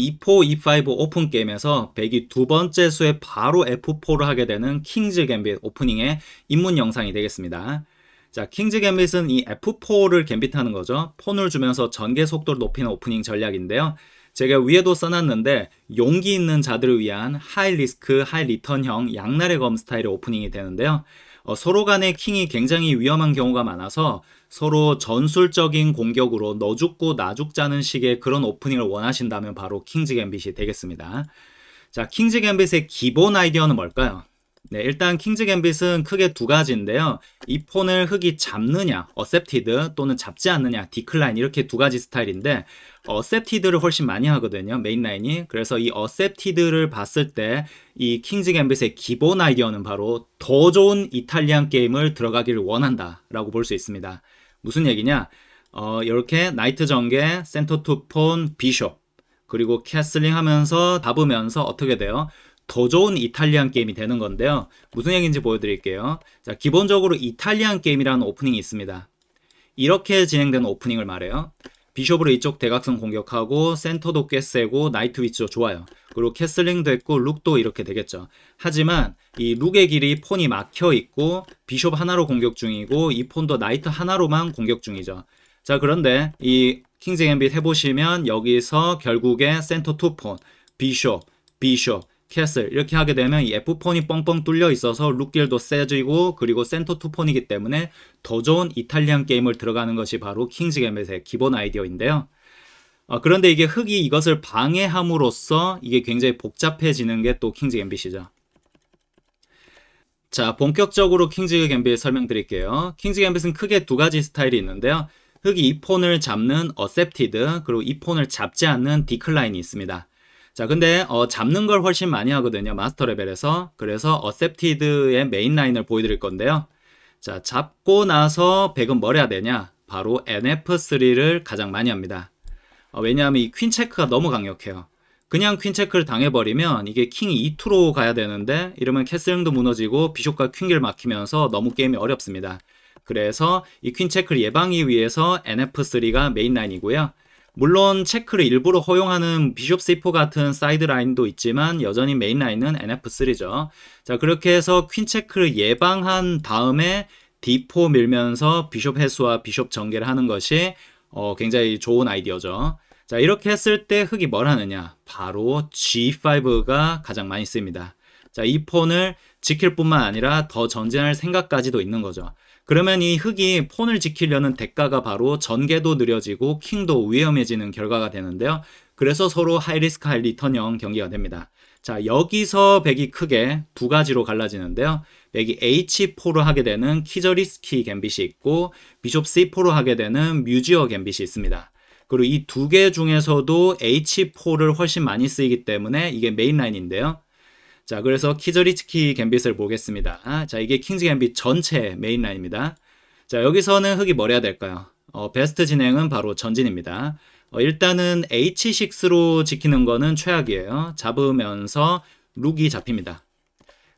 E4, E5 오픈 게임에서 백이 두 번째 수에 바로 F4를 하게 되는 킹즈 갬빗 오프닝의 입문 영상이 되겠습니다. 자, 킹즈 갬빗은 이 F4를 갬빗하는 거죠. 폰을 주면서 전개 속도를 높이는 오프닝 전략인데요. 제가 위에도 써놨는데 용기 있는 자들을 위한 하이 리스크, 하이 리턴형 양날의 검 스타일의 오프닝이 되는데요. 어, 서로 간의 킹이 굉장히 위험한 경우가 많아서 서로 전술적인 공격으로 너 죽고 나 죽자는 식의 그런 오프닝을 원하신다면 바로 킹즈 갬빗이 되겠습니다. 자, 킹즈 갬빗의 기본 아이디어는 뭘까요? 네, 일단 킹즈 갬빗은 크게 두 가지인데요. 이 폰을 흑이 잡느냐, 어셉티드 또는 잡지 않느냐, 디클라인 이렇게 두 가지 스타일인데 어셉티드를 훨씬 많이 하거든요. 메인 라인이. 그래서 이 어셉티드를 봤을 때 이 킹즈 갬빗의 기본 아이디어는 바로 더 좋은 이탈리안 게임을 들어가길 원한다라고 볼 수 있습니다. 무슨 얘기냐? 어, 이렇게 나이트 전개, 센터 투폰, 비숍 그리고 캐슬링 하면서 잡으면서 어떻게 돼요? 더 좋은 이탈리안 게임이 되는 건데요. 무슨 얘기인지 보여드릴게요. 자, 기본적으로 이탈리안 게임이라는 오프닝이 있습니다. 이렇게 진행된 오프닝을 말해요. 비숍으로 이쪽 대각선 공격하고 센터도 꽤 세고 나이트 위치도 좋아요. 그리고 캐슬링도 했고 룩도 이렇게 되겠죠. 하지만 이 룩의 길이 폰이 막혀 있고 비숍 하나로 공격 중이고 이 폰도 나이트 하나로만 공격 중이죠. 자 그런데 이 킹즈 갬빗 해보시면 여기서 결국에 센터 투폰 비숍, 비숍 캐슬 이렇게 하게 되면 이 F폰이 뻥뻥 뚫려 있어서 룩길도 세지고 그리고 센터 2폰이기 때문에 더 좋은 이탈리안 게임을 들어가는 것이 바로 킹즈 갬뱃의 기본 아이디어인데요. 어, 그런데 이게 흙이 이것을 방해함으로써 이게 굉장히 복잡해지는 게 또 킹즈 갬빗이죠. 자, 본격적으로 킹즈 갬빗 설명드릴게요. 킹즈 갬빗은 크게 두 가지 스타일이 있는데요. 흙이 이 폰을 잡는 어셉티드 그리고 이 폰을 잡지 않는 디클라인이 있습니다. 자 근데 어, 잡는 걸 훨씬 많이 하거든요 마스터 레벨에서 그래서 어셉티드의 메인 라인을 보여드릴 건데요 자 잡고 나서 백은뭘 해야 되냐 바로 NF3를 가장 많이 합니다 어, 왜냐하면 이 퀸 체크가 너무 강력해요 그냥 퀸 체크를 당해버리면 이게 킹이 2로 가야 되는데 이러면 캐슬링도 무너지고 비숍과 퀸길 막히면서 너무 게임이 어렵습니다 그래서 이 퀸 체크를 예방하기 위해서 NF3가 메인 라인이고요 물론 체크를 일부러 허용하는 비숍 C4 같은 사이드 라인도 있지만 여전히 메인 라인은 NF3죠. 자 그렇게 해서 퀸 체크를 예방한 다음에 D4 밀면서 비숍 해수와 비숍 전개를 하는 것이 어, 굉장히 좋은 아이디어죠. 자 이렇게 했을 때 흑이 뭘 하느냐 바로 G5가 가장 많이 씁니다. 자 이 폰을 지킬 뿐만 아니라 더 전진할 생각까지도 있는 거죠. 그러면 이 흙이 폰을 지키려는 대가가 바로 전개도 느려지고 킹도 위험해지는 결과가 되는데요. 그래서 서로 하이리스크 하이리턴형 경기가 됩니다. 자 여기서 백이 크게 두 가지로 갈라지는데요. 백이 H4로 하게 되는 키저리스키 갬빗이 있고 비숍 C4로 하게 되는 뮤지어 갬빗이 있습니다. 그리고 이 두 개 중에서도 H4를 훨씬 많이 쓰이기 때문에 이게 메인 라인인데요. 자, 그래서 키저리츠키 갬빗을 보겠습니다. 자, 이게 킹즈 갬빗 전체 메인 라인입니다. 자, 여기서는 흑이 뭘 해야 될까요? 어, 베스트 진행은 바로 전진입니다. 어, 일단은 H6로 지키는 거는 최악이에요. 잡으면서 룩이 잡힙니다.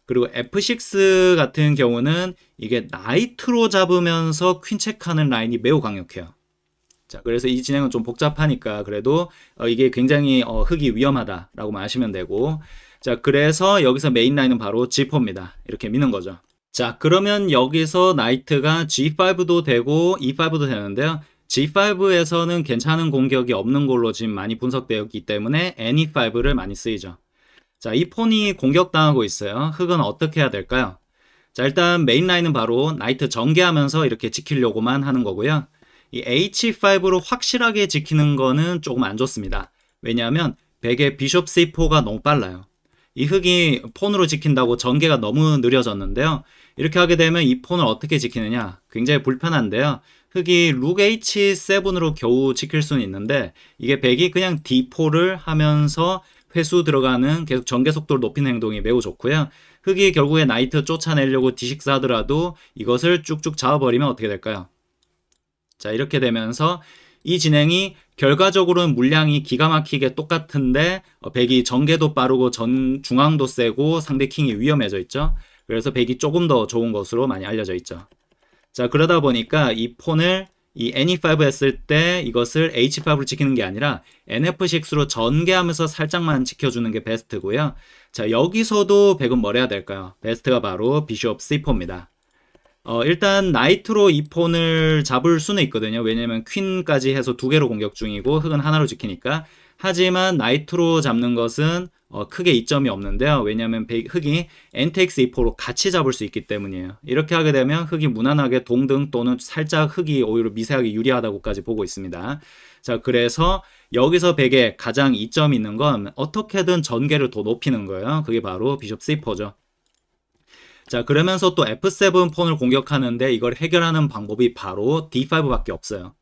그리고 F6 같은 경우는 이게 나이트로 잡으면서 퀸체크하는 라인이 매우 강력해요. 자, 그래서 이 진행은 좀 복잡하니까 그래도 어, 이게 굉장히 어, 흑이 위험하다라고만 아시면 되고 자, 그래서 여기서 메인 라인은 바로 G4입니다. 이렇게 미는 거죠. 자, 그러면 여기서 나이트가 G5도 되고 E5도 되는데요. G5에서는 괜찮은 공격이 없는 걸로 지금 많이 분석되었기 때문에 NE5를 많이 쓰이죠. 자, 이 폰이 공격당하고 있어요. 흑은 어떻게 해야 될까요? 자, 일단 메인 라인은 바로 나이트 전개하면서 이렇게 지키려고만 하는 거고요. 이 H5로 확실하게 지키는 거는 조금 안 좋습니다. 왜냐하면 백의 비숍 C4가 너무 빨라요. 이 흙이 폰으로 지킨다고 전개가 너무 느려졌는데요. 이렇게 하게 되면 이 폰을 어떻게 지키느냐 굉장히 불편한데요. 흙이룩 H7으로 겨우 지킬 수는 있는데 이게 백이 그냥 D4를 하면서 회수 들어가는 계속 전개속도를 높이는 행동이 매우 좋고요. 흑이 결국에 나이트 쫓아내려고 D6 하더라도 이것을 쭉쭉 잡아버리면 어떻게 될까요? 자 이렇게 되면서 이 진행이 결과적으로는 물량이 기가 막히게 똑같은데 어, 백이 전개도 빠르고 전 중앙도 세고 상대 킹이 위험해져 있죠. 그래서 백이 조금 더 좋은 것으로 많이 알려져 있죠. 자 그러다 보니까 이 폰을 이 NE5 했을 때 이것을 H5로 지키는 게 아니라 NF6로 전개하면서 살짝만 지켜주는 게 베스트고요. 자 여기서도 백은 뭘 해야 될까요? 베스트가 바로 비숍 C4입니다. 어, 일단 나이트로 이폰을 잡을 수는 있거든요. 왜냐면 퀸까지 해서 두 개로 공격 중이고 흑은 하나로 지키니까. 하지만 나이트로 잡는 것은 어, 크게 이점이 없는데요. 왜냐면 흑이 NTX 2포로 같이 잡을 수 있기 때문이에요. 이렇게 하게 되면 흑이 무난하게 동등 또는 살짝 흑이 오히려 미세하게 유리하다고까지 보고 있습니다. 자, 그래서 여기서 백에 가장 이점이 있는 건 어떻게든 전개를 더 높이는 거예요. 그게 바로 비숍 C4죠. 자, 그러면서 또 F7 폰을 공격하는데 이걸 해결하는 방법이 바로 D5밖에 없어요.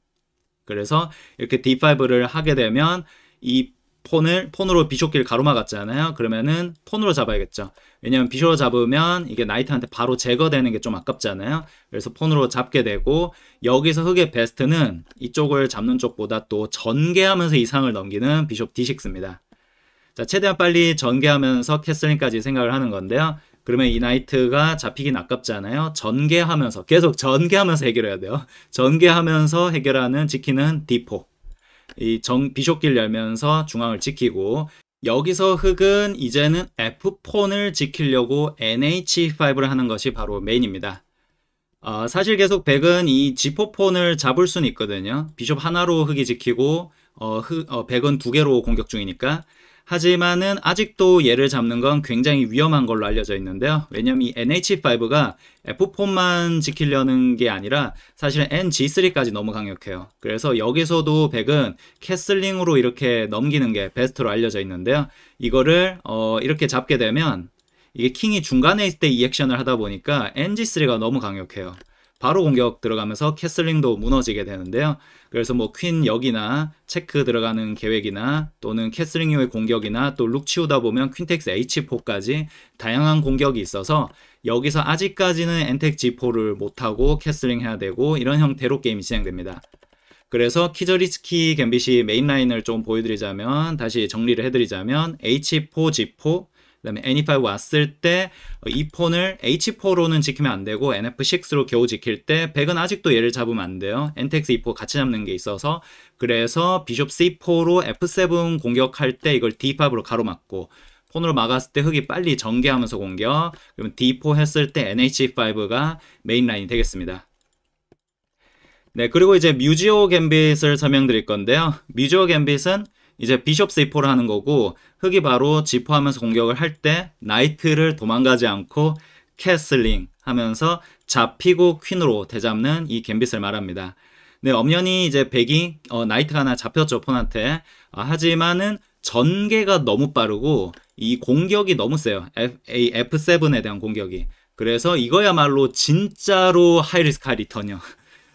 그래서 이렇게 D5를 하게 되면 이 폰을 폰으로 비숍길 가로막았잖아요. 그러면은 폰으로 잡아야겠죠. 왜냐면 비숍으로 잡으면 이게 나이트한테 바로 제거되는 게 좀 아깝잖아요. 그래서 폰으로 잡게 되고 여기서 흑의 베스트는 이쪽을 잡는 쪽보다 또 전개하면서 이상을 넘기는 비숍 D6입니다. 자, 최대한 빨리 전개하면서 캐슬링까지 생각을 하는 건데요. 그러면 이 나이트가 잡히긴 아깝잖아요. 전개하면서 계속 전개하면서 해결해야 돼요. 전개하면서 해결하는 지키는 디포. 이정 비숍길 열면서 중앙을 지키고 여기서 흑은 이제는 f 폰을 지키려고 NH5를 하는 것이 바로 메인입니다. 어, 사실 계속 백은 이 G4폰을 잡을 수는 있거든요. 비숍 하나로 흑이 지키고 어, 흑, 어, 백은 두 개로 공격 중이니까 하지만은 아직도 얘를 잡는 건 굉장히 위험한 걸로 알려져 있는데요. 왜냐면 이 NH5가 F4만 지키려는 게 아니라 사실은 NG3까지 너무 강력해요. 그래서 여기서도 백은 캐슬링으로 이렇게 넘기는 게 베스트로 알려져 있는데요. 이거를 어 이렇게 잡게 되면 이게 킹이 중간에 있을 때 이 액션을 하다 보니까 NG3가 너무 강력해요. 바로 공격 들어가면서 캐슬링도 무너지게 되는데요. 그래서 뭐 퀸 역이나 체크 들어가는 계획이나 또는 캐슬링 이후의 공격이나 또 룩 치우다 보면 퀸텍스 H4까지 다양한 공격이 있어서 여기서 아직까지는 엔텍 G4를 못하고 캐슬링 해야 되고 이런 형태로 게임이 진행됩니다. 그래서 키저리스키 갬빗이 메인 라인을 좀 보여드리자면 다시 정리를 해드리자면 H4, G4, 그다음에 N25 e 왔을 때이 어, 폰을 H4로는 지키면 안 되고 NF6로 겨우 지킬 때 100은 아직도 얘를 잡으면 안 돼요. NTX E4 같이 잡는 게 있어서 그래서 비숍 C4로 F7 공격할 때 이걸 D5로 가로막고 폰으로 막았을 때 흙이 빨리 전개하면서 공격 그러면 D4 했을 때 NH5가 메인 라인이 되겠습니다. 네 그리고 이제 뮤지오 갬빗을 설명드릴 건데요. 뮤지오 갬빗은 이제 비숍 C4를 하는 거고 흑이 바로 지포하면서 공격을 할 때 나이트를 도망가지 않고 캐슬링 하면서 잡히고 퀸으로 대잡는 이 갬빗을 말합니다. 네, 엄연히 이제 백이 어, 나이트가 하나 잡혔죠 폰한테. 아, 하지만은 전개가 너무 빠르고 이 공격이 너무 세요. F, A, F7에 대한 공격이. 그래서 이거야말로 진짜로 하이리스크 하리턴이요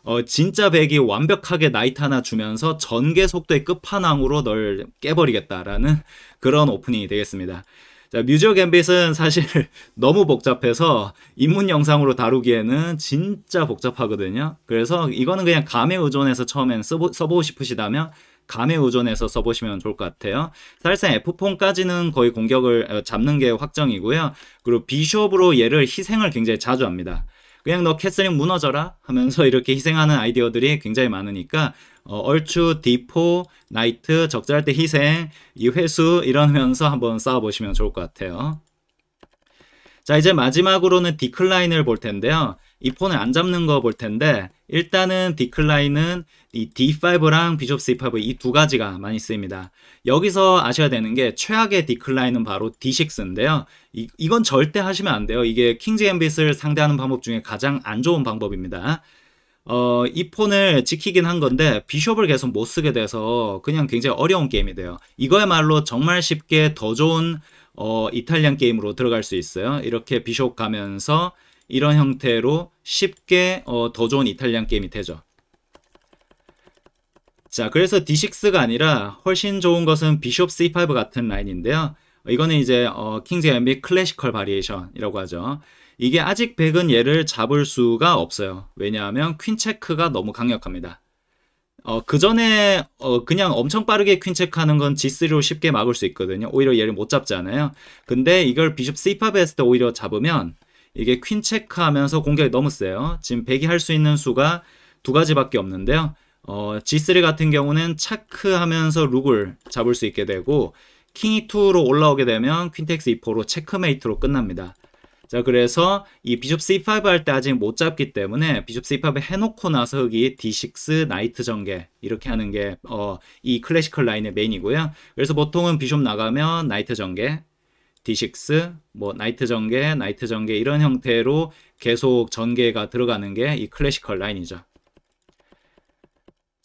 어, 진짜 백이 완벽하게 나이트 하나 주면서 전개 속도의 끝판왕으로 널 깨버리겠다라는 그런 오프닝이 되겠습니다. 자, 뮤지어 갬빗은 사실 너무 복잡해서 입문 영상으로 다루기에는 진짜 복잡하거든요. 그래서 이거는 그냥 감에 의존해서 처음엔 써보, 써보고 싶으시다면 감에 의존해서 써보시면 좋을 것 같아요. 사실상 F4까지는 거의 공격을 어, 잡는 게 확정이고요. 그리고 비숍으로 얘를 희생을 굉장히 자주 합니다. 그냥 너 캐슬링 무너져라 하면서 이렇게 희생하는 아이디어들이 굉장히 많으니까 어, 얼추 디포, 나이트, 적절할 때 희생, 이 회수 이러면서 한번 쌓아보시면 좋을 것 같아요. 자 이제 마지막으로는 디클라인을 볼 텐데요. 이 폰을 안 잡는 거 볼 텐데 일단은 디클라인은 이 D5랑 비숍 C5 이 두 가지가 많이 쓰입니다. 여기서 아셔야 되는 게 최악의 디클라인은 바로 D6인데요. 이, 이건 절대 하시면 안 돼요. 이게 킹즈 엠빗을 상대하는 방법 중에 가장 안 좋은 방법입니다. 어, 이 폰을 지키긴 한 건데 비숍을 계속 못 쓰게 돼서 그냥 굉장히 어려운 게임이 돼요. 이거야말로 정말 쉽게 더 좋은 어, 이탈리안 게임으로 들어갈 수 있어요. 이렇게 비숍 가면서 이런 형태로 쉽게 어, 더 좋은 이탈리안 게임이 되죠. 자, 그래서 D6가 아니라 훨씬 좋은 것은 비숍 C5 같은 라인인데요. 이거는 이제 어, 킹즈 앤비 클래시컬 바리에이션이라고 하죠. 이게 아직 백은 얘를 잡을 수가 없어요. 왜냐하면 퀸 체크가 너무 강력합니다. 어, 그 전에 어, 그냥 엄청 빠르게 퀸 체크하는 건 G3로 쉽게 막을 수 있거든요. 오히려 얘를 못 잡잖아요. 근데 이걸 비숍 C5에 했을 때 오히려 잡으면 이게 퀸 체크하면서 공격이 너무 세요. 지금 백이 할 수 있는 수가 두 가지밖에 없는데요. 어, G3 같은 경우는 차크하면서 룩을 잡을 수 있게 되고 킹이 2로 올라오게 되면 퀸텍스 E4로 체크메이트로 끝납니다. 자 그래서 이 비숍 C5 할 때 아직 못 잡기 때문에 비숍 C5 에 해놓고 나서 흑이 D6 나이트 전개 이렇게 하는 게어이 클래시컬 라인의 메인이고요. 그래서 보통은 비숍 나가면 나이트 전개 D6 뭐 나이트 전개 나이트 전개 이런 형태로 계속 전개가 들어가는 게 이 클래시컬 라인이죠.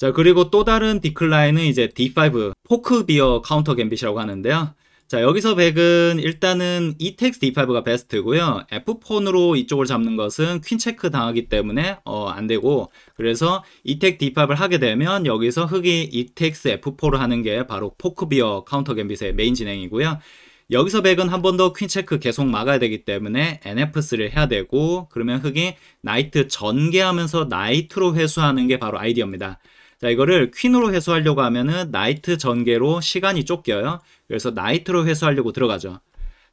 자, 그리고 또 다른 디클라인은 이제 D5, 포크 비어 카운터 갬빗이라고 하는데요. 자, 여기서 백은 일단은 ETX D5가 베스트고요. F4으로 이쪽을 잡는 것은 퀸 체크 당하기 때문에 어, 안 되고 그래서 ETX D5를 하게 되면 여기서 흑이 ETX F4를 하는 게 바로 포크비어 카운터 갬빗의 메인 진행이고요. 여기서 백은 한 번 더 퀸 체크 계속 막아야 되기 때문에 NF3를 해야 되고 그러면 흑이 나이트 전개하면서 나이트로 회수하는 게 바로 아이디어입니다. 자 이거를 퀸으로 회수하려고 하면은 나이트 전개로 시간이 쫓겨요. 그래서 나이트로 회수하려고 들어가죠.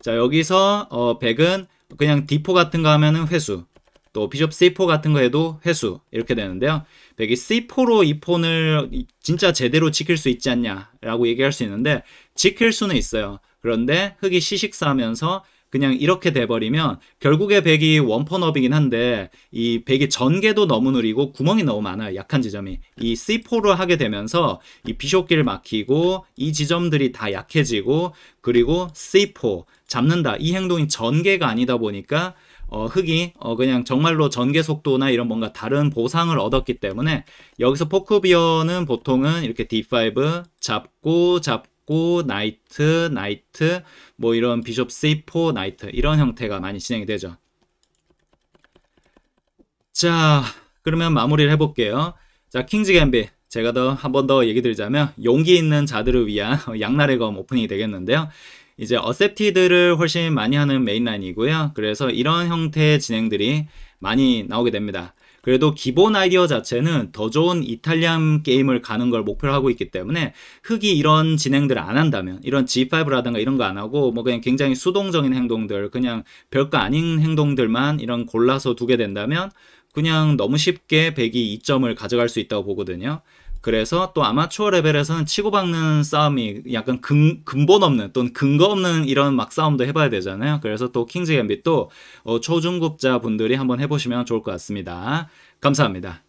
자 여기서 어, 백은 그냥 D4 같은 거 하면은 회수 또 비숍 C4 같은 거 해도 회수 이렇게 되는데요. 백이 C4로 이 폰을 진짜 제대로 지킬 수 있지 않냐라고 얘기할 수 있는데 지킬 수는 있어요. 그런데 흑이 시식사하면서 그냥 이렇게 돼버리면 결국에 백이 원펀업이긴 한데 이 백이 전개도 너무 느리고 구멍이 너무 많아요. 약한 지점이. 이 C4로 하게 되면서 이 비숍길 막히고 이 지점들이 다 약해지고 그리고 C4 잡는다. 이 행동이 전개가 아니다 보니까 어, 흑이 어, 그냥 정말로 전개 속도나 이런 뭔가 다른 보상을 얻었기 때문에 여기서 포크비어는 보통은 이렇게 D5 잡고 잡고 잡고 나이트, 나이트, 뭐 이런 비숍 C4, 나이트 이런 형태가 많이 진행이 되죠. 자, 그러면 마무리를 해볼게요. 자, 킹즈 갬빗. 제가 더 한 번 더 얘기 드리자면 용기 있는 자들을 위한 양날의 검 오프닝이 되겠는데요. 이제 어셉티드를 훨씬 많이 하는 메인라인이고요. 그래서 이런 형태의 진행들이 많이 나오게 됩니다. 그래도 기본 아이디어 자체는 더 좋은 이탈리안 게임을 가는 걸 목표로 하고 있기 때문에 흑이 이런 진행들을 안 한다면 이런 G5라든가 이런 거 안 하고 뭐 그냥 굉장히 수동적인 행동들 그냥 별거 아닌 행동들만 이런 골라서 두게 된다면 그냥 너무 쉽게 백이 2점을 가져갈 수 있다고 보거든요. 그래서 또 아마추어 레벨에서는 치고박는 싸움이 약간 근, 근본 없는 또는 근거 없는 이런 막 싸움도 해봐야 되잖아요. 그래서 또 킹즈 갬빗도 어, 초중급자 분들이 한번 해보시면 좋을 것 같습니다. 감사합니다.